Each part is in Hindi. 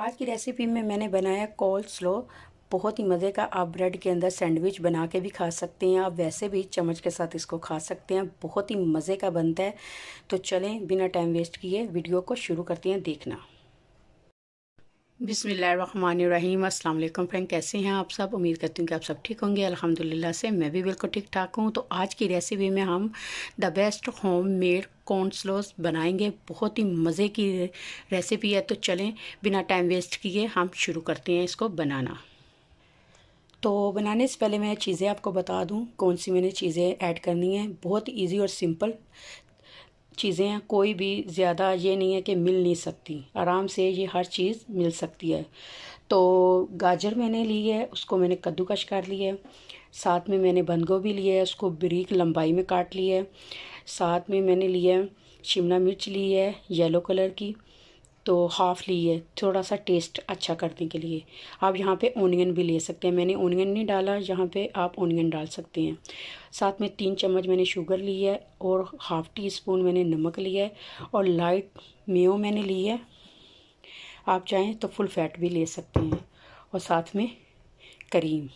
आज की रेसिपी में मैंने बनाया कोल स्लो बहुत ही मज़े का आप ब्रेड के अंदर सैंडविच बना के भी खा सकते हैं आप वैसे भी चम्मच के साथ इसको खा सकते हैं बहुत ही मज़े का बनता है तो चलें बिना टाइम वेस्ट किए वीडियो को शुरू करते हैं देखना बिसमीम अस्सलाम वालेकुम फ्रेंड कैसे हैं आप सब उम्मीद करती हूँ कि आप सब ठीक होंगे अल्हम्दुलिल्लाह से मैं भी बिल्कुल ठीक ठाक हूँ तो आज की रेसिपी में हम द बेस्ट होम मेड कॉन्सलोस बनाएंगे बहुत ही मज़े की रेसिपी है तो चलें बिना टाइम वेस्ट किए हम शुरू करते हैं इसको बनाना तो बनाने से पहले मैं चीज़ें आपको बता दूँ कौन सी मैंने चीज़ें ऐड करनी है बहुत ईजी और सिंपल चीज़ें कोई भी ज़्यादा ये नहीं है कि मिल नहीं सकती आराम से ये हर चीज़ मिल सकती है तो गाजर मैंने ली है उसको मैंने कद्दूकश कर लिया है साथ में मैंने बंद गोभी लिया है उसको बरीक लंबाई में काट लिया है साथ में मैंने लिया है शिमला मिर्च ली है येलो कलर की तो हाफ़ ली है थोड़ा सा टेस्ट अच्छा करने के लिए आप यहाँ पे ओनियन भी ले सकते हैं मैंने ओनियन नहीं डाला यहाँ पे आप ओनियन डाल सकते हैं साथ में तीन चम्मच मैंने शुगर ली है और हाफ़ टी स्पून मैंने नमक लिया है और लाइट मेयो मैंने ली है आप चाहें तो फुल फैट भी ले सकते हैं और साथ में करीम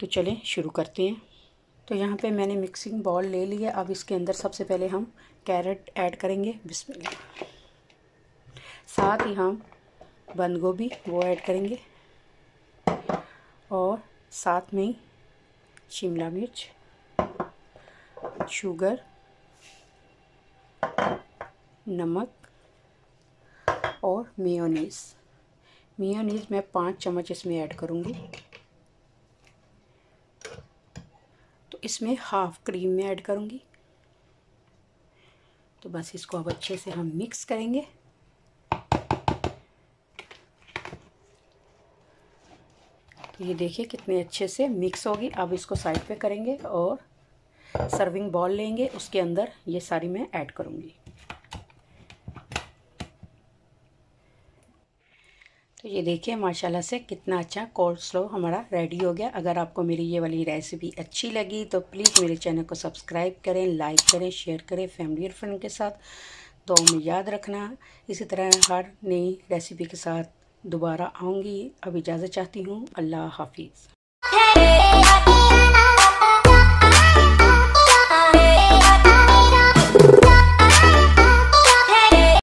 तो चलें शुरू करते हैं तो यहाँ पे मैंने मिक्सिंग बॉल ले लिया अब इसके अंदर सबसे पहले हम कैरेट ऐड करेंगे बिस्मिल्लाह साथ ही हम बंद गोभी वो ऐड करेंगे और साथ में शिमला मिर्च शुगर नमक और मेयोनीज़ मेयोनीज़ मैं पाँच चम्मच इसमें ऐड करूँगी इसमें हाफ़ क्रीम में ऐड करूँगी तो बस इसको अब अच्छे से हम मिक्स करेंगे तो ये देखिए कितने अच्छे से मिक्स होगी अब इसको साइड पे करेंगे और सर्विंग बॉल लेंगे उसके अंदर ये सारी मैं ऐड करूँगी तो ये देखिए माशाल्लाह से कितना अच्छा कोल्ड स्लो हमारा रेडी हो गया अगर आपको मेरी ये वाली रेसिपी अच्छी लगी तो प्लीज़ मेरे चैनल को सब्सक्राइब करें लाइक करें शेयर करें फैमिली और फ्रेंड के साथ तो में याद रखना इसी तरह हर नई रेसिपी के साथ दोबारा आऊँगी अब इजाज़त चाहती हूँ अल्लाह हाफिज़